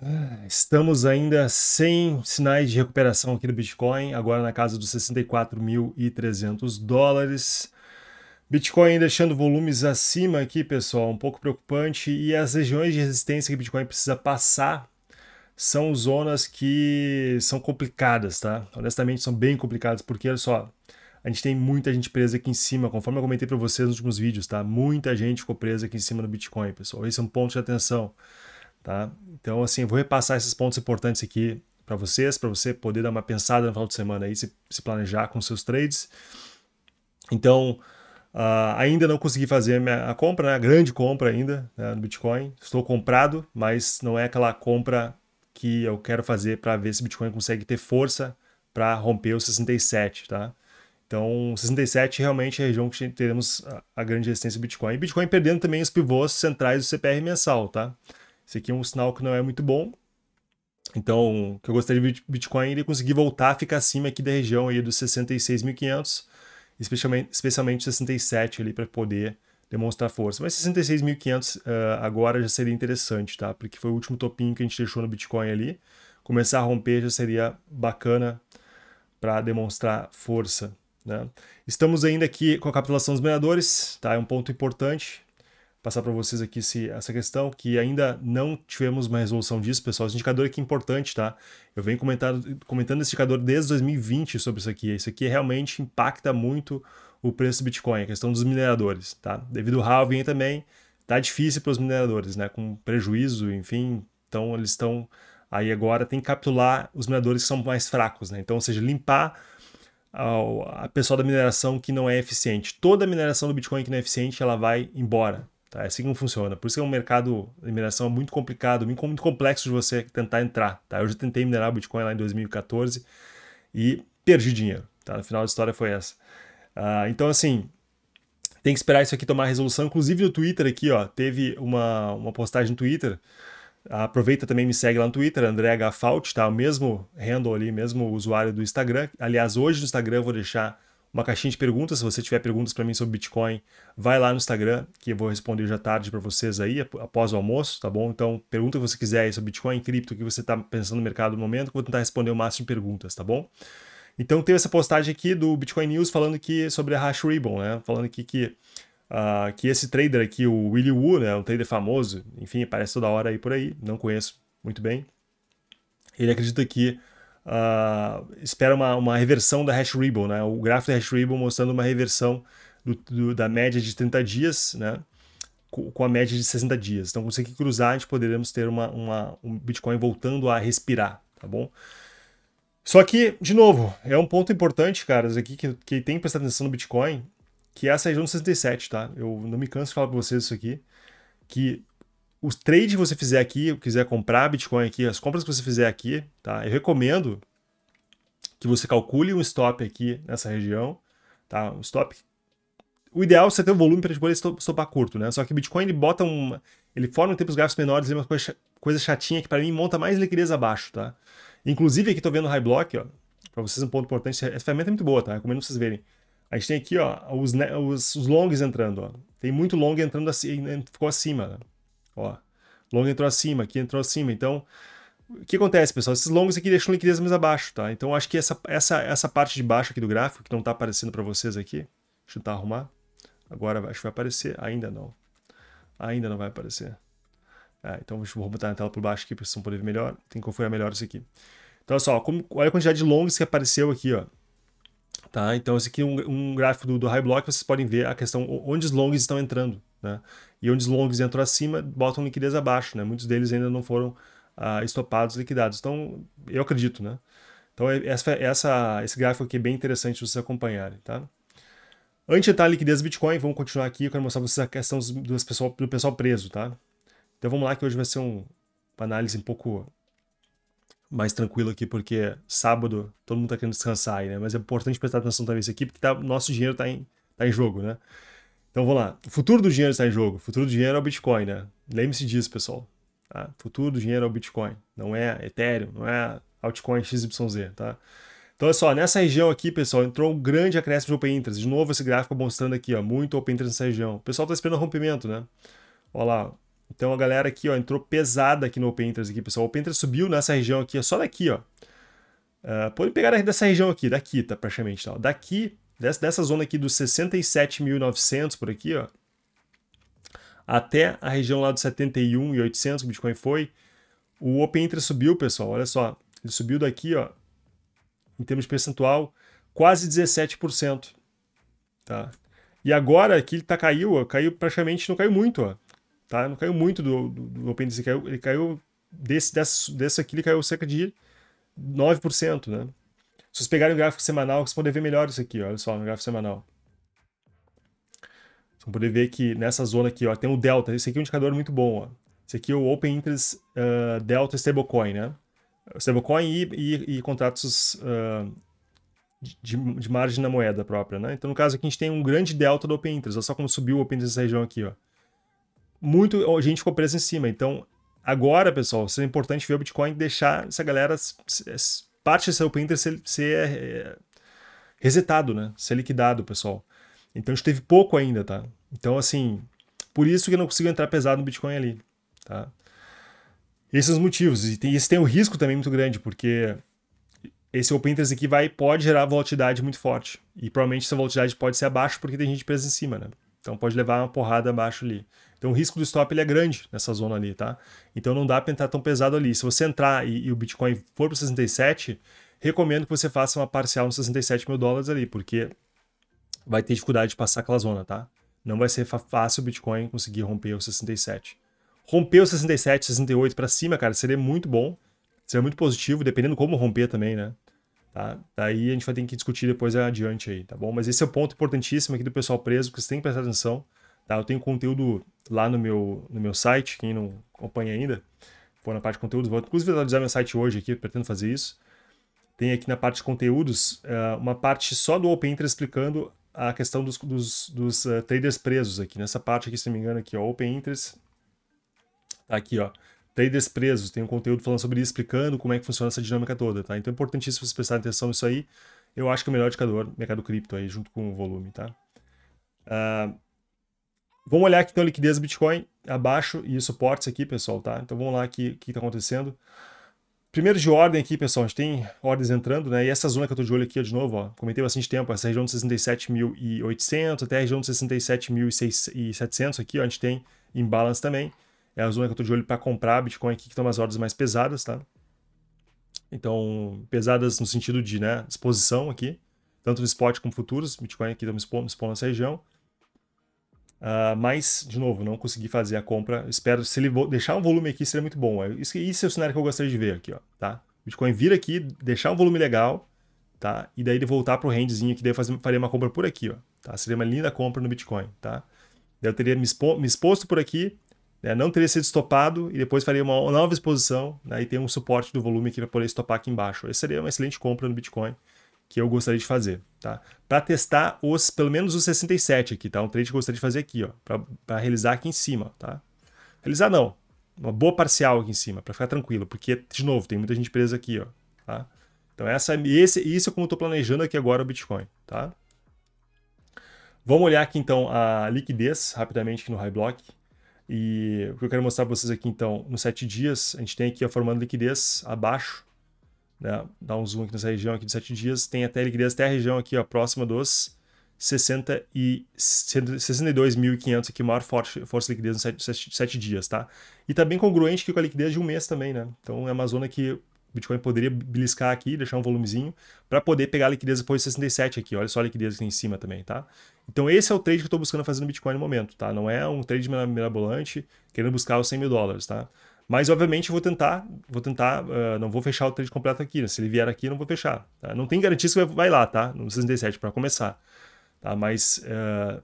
Ah, estamos ainda sem sinais de recuperação aqui do Bitcoin, agora na casa dos 64.300 dólares. Bitcoin deixando volumes acima aqui, pessoal, um pouco preocupante. E as regiões de resistência que o Bitcoin precisa passar são zonas que são complicadas, tá? Honestamente, são bem complicadas, porque olha só, a gente tem muita gente presa aqui em cima, conforme eu comentei para vocês nos últimos vídeos, tá? Muita gente ficou presa aqui em cima do Bitcoin, pessoal. Esse é um ponto de atenção. Tá? Então, assim, eu vou repassar esses pontos importantes aqui para vocês, para você poder dar uma pensada no final de semana aí, se, se planejar com seus trades. Então, uh, ainda não consegui fazer a, minha, a compra, né? a grande compra ainda né? no Bitcoin. Estou comprado, mas não é aquela compra que eu quero fazer para ver se o Bitcoin consegue ter força para romper o 67, tá? Então, 67 realmente é a região que teremos a, a grande resistência do Bitcoin. E Bitcoin perdendo também os pivôs centrais do CPR mensal, tá? Isso aqui é um sinal que não é muito bom. Então, o que eu gostaria de Bitcoin ele conseguir voltar a ficar acima aqui da região aí dos 66.500, especialmente, especialmente 67 ali para poder demonstrar força. Mas 66.500 uh, eh, agora já seria interessante, tá? Porque foi o último topinho que a gente deixou no Bitcoin ali. Começar a romper já seria bacana para demonstrar força. Né? Estamos ainda aqui com a capitulação dos mineradores, tá? É um ponto importante passar para vocês aqui se essa questão, que ainda não tivemos uma resolução disso, pessoal. Esse indicador aqui é importante, tá? Eu venho comentar, comentando esse indicador desde 2020 sobre isso aqui. Isso aqui realmente impacta muito o preço do Bitcoin, a questão dos mineradores, tá? Devido ao halving também, tá difícil para os mineradores, né? Com prejuízo, enfim. Então, eles estão aí agora, tem que capturar os mineradores que são mais fracos, né? Então, ou seja, limpar a pessoa da mineração que não é eficiente. Toda mineração do Bitcoin que não é eficiente, ela vai embora, Tá? É assim que funciona. Por isso é um mercado de mineração muito complicado, muito complexo de você tentar entrar. Tá? Eu já tentei minerar Bitcoin lá em 2014 e perdi dinheiro. Tá? No final da história foi essa. Uh, então, assim, tem que esperar isso aqui tomar resolução. Inclusive no Twitter aqui, ó, teve uma, uma postagem no Twitter. Aproveita também me segue lá no Twitter, André H. tá? O mesmo handle ali, mesmo usuário do Instagram. Aliás, hoje no Instagram eu vou deixar uma caixinha de perguntas. Se você tiver perguntas para mim sobre Bitcoin, vai lá no Instagram, que eu vou responder já tarde para vocês aí, após o almoço, tá bom? Então, pergunta o que você quiser aí sobre Bitcoin, cripto, o que você está pensando no mercado no momento, que eu vou tentar responder o máximo de perguntas, tá bom? Então, teve essa postagem aqui do Bitcoin News falando que sobre a Hash Ribbon, né? Falando aqui que, uh, que esse trader aqui, o Willy Wu, né? Um trader famoso, enfim, aparece toda hora aí por aí, não conheço muito bem. Ele acredita que uh, espera uma, uma reversão da hash ribble, né? O gráfico da hash ribble mostrando uma reversão do, do, da média de 30 dias, né? Com a média de 60 dias. Então, conseguir cruzar, a gente poderemos ter uma, uma, um Bitcoin voltando a respirar, tá bom? Só que, de novo, é um ponto importante, caras, aqui que, que tem que prestar atenção no Bitcoin, que é essa região 67, tá? Eu não me canso de falar para vocês isso aqui, que os trades que você fizer aqui, quiser comprar Bitcoin aqui, as compras que você fizer aqui, tá? Eu recomendo que você calcule um stop aqui nessa região, tá? Um stop. O ideal é você ter um volume para depois estopar curto, né? Só que Bitcoin ele bota um. Ele forma um os gráficos menores, é uma coisa, chatinha que para mim monta mais liquidez abaixo, tá? Inclusive aqui estou vendo o High Block, ó. Para vocês um ponto importante, essa ferramenta é muito boa, tá? Recomendo vocês verem. A gente tem aqui, ó, os, os, os longs entrando, ó. Tem muito long entrando assim, ficou acima, né? Ó, longo entrou acima, aqui entrou acima. Então, o que acontece, pessoal? Esses longos aqui deixam liquidez mais abaixo, tá? Então, acho que essa, essa, essa parte de baixo aqui do gráfico, que não tá aparecendo para vocês aqui, deixa eu tentar arrumar. Agora acho que vai aparecer, ainda não. Ainda não vai aparecer. Ah, então, vou botar na tela por baixo aqui para vocês poderem ver melhor. Tem que configurar melhor isso aqui. Então, olha só, como, olha a quantidade de longs que apareceu aqui, ó. Tá? Então, esse aqui é um, um gráfico do, do High Block, vocês podem ver a questão onde os longs estão entrando. Né? E onde os longs entram acima, botam liquidez abaixo. Né? Muitos deles ainda não foram uh, estopados, liquidados. Então, eu acredito. Né? Então, é, essa, essa, esse gráfico aqui é bem interessante vocês acompanharem. Tá? Antes de entrar a liquidez do Bitcoin, vamos continuar aqui. Eu quero mostrar para vocês a questão do pessoal, do pessoal preso. Tá? Então, vamos lá, que hoje vai ser um, uma análise um pouco mais tranquilo aqui, porque sábado todo mundo está querendo descansar aí, né? Mas é importante prestar atenção também isso aqui, porque tá, nosso dinheiro está em, tá em jogo, né? Então vamos lá. O futuro do dinheiro está em jogo. O futuro do dinheiro é o Bitcoin, né? Lembre-se disso, pessoal. Tá? O futuro do dinheiro é o Bitcoin. Não é Ethereum, não é altcoin XYZ, tá? Então, é só, nessa região aqui, pessoal, entrou um grande acréscimo de Open Interest. De novo, esse gráfico mostrando aqui, ó, muito Open Interest nessa região. O pessoal tá esperando rompimento, né? Olha lá. Então, a galera aqui, ó, entrou pesada aqui no Open Interest aqui, pessoal. O Open Interest subiu nessa região aqui, ó, só daqui, ó. Uh, pegar dessa região aqui, daqui, tá, praticamente, tá? Daqui dessa zona aqui dos 67.900 por aqui, ó, até a região lá dos 71.800 que o Bitcoin foi, o Open Interest subiu, pessoal, olha só, ele subiu daqui, ó, em termos de percentual, quase 17%, tá? E agora aqui ele tá caiu, ó, caiu praticamente, não caiu muito, ó, tá? Não caiu muito do, do, do Open Interest, ele caiu, ele caiu desse, desse, desse aqui, ele caiu cerca de 9%, né? Se vocês pegarem o gráfico semanal, vocês podem ver melhor isso aqui, olha só, no gráfico semanal. Vocês vão poder ver que nessa zona aqui, ó, tem o delta. Esse aqui é um indicador muito bom, ó. Esse aqui é o Open Interest uh, Delta Stablecoin, né? Stablecoin e, e, e contratos uh, de, de, margem na moeda própria, né? Então, no caso aqui, a gente tem um grande delta do Open Interest. Olha só como subiu o Open Interest nessa região aqui, ó. Muito a gente ficou preso em cima. Então, agora, pessoal, isso é importante ver o Bitcoin deixar essa galera parte desse Open ser, ser é, é, resetado, né? Ser liquidado, pessoal. Então a gente teve pouco ainda, tá? Então, assim, por isso que eu não consigo entrar pesado no Bitcoin ali, tá? Esses são os motivos. E tem, esse tem um risco também muito grande, porque esse open interest aqui vai, pode gerar volatilidade muito forte. E provavelmente essa volatilidade pode ser abaixo, porque tem gente presa em cima, né? Então pode levar uma porrada abaixo ali. Então o risco do stop ele é grande nessa zona ali, tá? Então não dá para entrar tão pesado ali. Se você entrar e, e o Bitcoin for para 67, recomendo que você faça uma parcial nos 67 mil dólares ali, porque vai ter dificuldade de passar aquela zona, tá? Não vai ser fácil o Bitcoin conseguir romper os 67. Romper os 67, 68 para cima, cara, seria muito bom. Seria muito positivo, dependendo como romper também, né? Tá? Daí a gente vai ter que discutir depois adiante aí, tá bom? Mas esse é o ponto importantíssimo aqui do pessoal preso, que você tem que prestar atenção. Tá? Eu tenho conteúdo lá no meu, no meu site, quem não acompanha ainda, for na parte de conteúdos, vou inclusive atualizar meu site hoje aqui, pretendo fazer isso. Tem aqui na parte de conteúdos eh, uma parte só do Open interest explicando a questão dos, dos, dos uh, traders presos aqui. Nessa parte aqui, se não me engano, aqui, ó, Open Interest. Tá aqui, ó. Traders presos. Tem um conteúdo falando sobre isso, explicando como é que funciona essa dinâmica toda, tá? Então é importantíssimo vocês prestarem atenção nisso aí. Eu acho que é o melhor indicador mercado cripto aí, junto com o volume, tá? Uh, Vamos olhar aqui então liquidez Bitcoin abaixo e suportes aqui, pessoal, tá? Então vamos lá aqui o que está acontecendo. Primeiro de ordem aqui, pessoal, a gente tem ordens entrando, né? E essa zona que eu tô de olho aqui, ó, de novo, ó, comentei bastante tempo, essa região de 67.800 até a região de 67.700 aqui, ó, a gente tem imbalance também. É a zona que eu tô de olho para comprar Bitcoin aqui, que estão umas ordens mais pesadas, tá? Então, pesadas no sentido de, né, exposição aqui, tanto no spot como futuros, Bitcoin aqui estamos expondo, expondo essa região. Uh, mas, de novo, não consegui fazer a compra. Espero, se ele deixar um volume aqui, seria muito bom. É, isso, isso é o cenário que eu gostaria de ver aqui, ó, tá? Bitcoin vir aqui, deixar um volume legal, tá? E daí ele voltar pro rendezinho, que daí eu fazer, faria uma compra por aqui, ó, tá? Seria uma linda compra no Bitcoin, tá? Daí eu teria me, expo, me exposto por aqui, né? não teria sido estopado e depois faria uma nova exposição, né? E tem um suporte do volume que vai poder estopar aqui embaixo. Essa seria uma excelente compra no Bitcoin que eu gostaria de fazer, tá? Para testar os, pelo menos os 67 aqui, tá? Um trade que eu gostaria de fazer aqui, ó, para realizar aqui em cima, tá? Realizar não, uma boa parcial aqui em cima, para ficar tranquilo, porque, de novo, tem muita gente presa aqui, ó, tá? Então, essa, esse, isso é como eu estou planejando aqui agora o Bitcoin, tá? Vamos olhar aqui, então, a liquidez, rapidamente, aqui no High Block. E o que eu quero mostrar para vocês aqui, então, nos 7 dias, a gente tem aqui a formando liquidez abaixo, né, dar um zoom aqui nessa região aqui de 7 dias, tem até liquidez até a região aqui ó, próxima dos e 62.500 aqui, maior força, força liquidez em 7, dias, tá? E tá bem congruente aqui com a liquidez de um mês também, né? Então é uma zona que o Bitcoin poderia beliscar aqui, deixar um volumezinho, para poder pegar a liquidez depois de 67 aqui, olha só a liquidez aqui em cima também, tá? Então esse é o trade que eu tô buscando fazer no Bitcoin no momento, tá? Não é um trade mirabolante, querendo buscar os 100 mil dólares, tá? Mas, obviamente, eu vou tentar, vou tentar, uh, não vou fechar o trade completo aqui. Né? Se ele vier aqui, eu não vou fechar. Tá? Não tem garantia que vai lá, tá? No 67 para começar. Tá? Mas uh,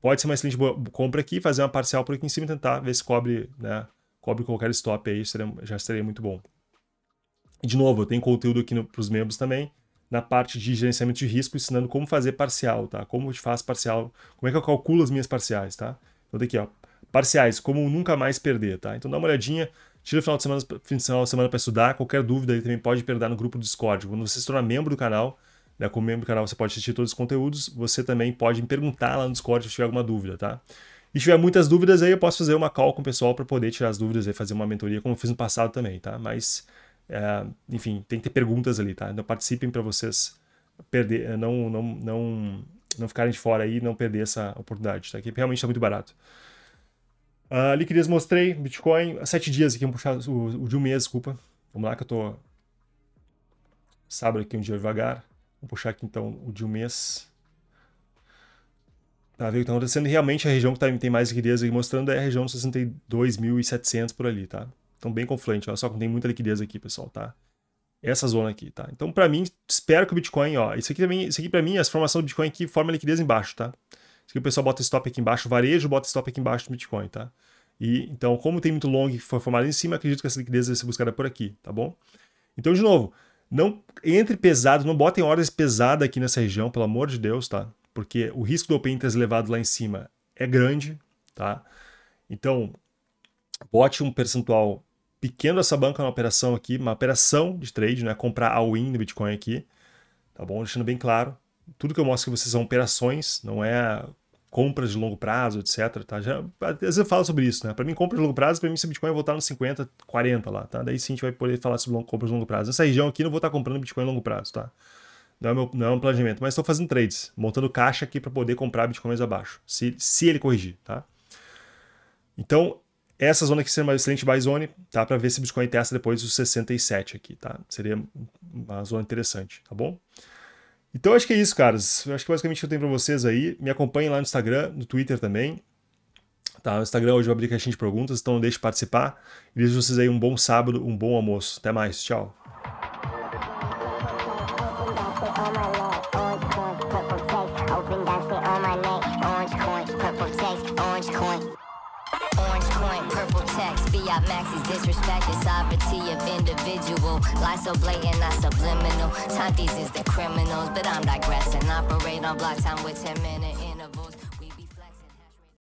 pode ser uma excelente compra aqui, fazer uma parcial por aqui em cima e tentar ver se cobre, né? Cobre qualquer stop aí, seria, já seria muito bom. E, de novo, eu tenho conteúdo aqui para os membros também na parte de gerenciamento de risco, ensinando como fazer parcial, tá? Como eu faço parcial, como é que eu calculo as minhas parciais, tá? Então, daqui, tá ó, parciais, como Nunca Mais Perder, tá? Então dá uma olhadinha, tira o final de semana, fim de semana para estudar, qualquer dúvida aí também pode perguntar no grupo do Discord. Quando você se tornar membro do canal, né, como membro do canal você pode assistir todos os conteúdos, você também pode me perguntar lá no Discord se tiver alguma dúvida, tá? E tiver muitas dúvidas aí, eu posso fazer uma call com o pessoal para poder tirar as dúvidas e fazer uma mentoria, como eu fiz no passado também, tá? Mas, é, enfim, tem que ter perguntas ali, tá? Então participem para vocês perder, não, não, não, não ficarem de fora aí e não perder essa oportunidade, tá? Que realmente é muito barato. Uh, ah, liquidez mostrei, Bitcoin, sete dias aqui, vamos puxar o, o, de um mês, desculpa. Vamos lá que eu tô. Sábado aqui um dia devagar. Vou puxar aqui então o de um mês. Tá, vendo o que tá acontecendo. Realmente a região que tá, tem mais liquidez aqui mostrando é a região dos 62.700 por ali, tá? Então bem confluente, olha só que tem muita liquidez aqui, pessoal, tá? Essa zona aqui, tá? Então para mim, espero que o Bitcoin, ó, isso aqui também, isso aqui para mim, as formação do Bitcoin aqui forma liquidez embaixo, tá? que o pessoal bota stop aqui embaixo, o varejo bota stop aqui embaixo do Bitcoin, tá? E, então, como tem muito long que foi formado em cima, acredito que essa liquidez vai ser buscada por aqui, tá bom? Então, de novo, não entre pesado, não botem ordens pesadas aqui nessa região, pelo amor de Deus, tá? Porque o risco do Open Interest elevado lá em cima é grande, tá? Então, bote um percentual pequeno dessa banca na operação aqui, uma operação de trade, né? Comprar all-in do Bitcoin aqui, tá bom? Deixando bem claro, tudo que eu mostro que vocês são operações, não é compras de longo prazo, etc. Tá? Já, às vezes eu falo sobre isso, né? Para mim, compras de longo prazo, para mim, se Bitcoin voltar nos 50, 40 lá, tá? Daí sim a gente vai poder falar sobre compras de longo prazo. Nessa região aqui, não vou estar comprando Bitcoin a longo prazo, tá? Não é, meu, não é um planejamento, mas estou fazendo trades, montando caixa aqui para poder comprar Bitcoin mais abaixo, se, se ele corrigir, tá? Então, essa zona aqui seria uma excelente buy zone, tá? Para ver se Bitcoin testa depois dos 67 aqui, tá? Seria uma zona interessante, tá bom? Então acho que é isso, caras. Acho que basicamente o que eu tenho pra vocês aí. Me acompanhem lá no Instagram, no Twitter também. Tá, Instagram hoje vai abrir caixinha de perguntas, então não deixe de participar. E desejo vocês aí um bom sábado, um bom almoço. Até mais, tchau. orange coin. text. Fiat Max is disrespect, the sovereignty of individual. Lies so blatant, not subliminal. Time is the criminals, but I'm digressing. Operate on block time with 10 minutes.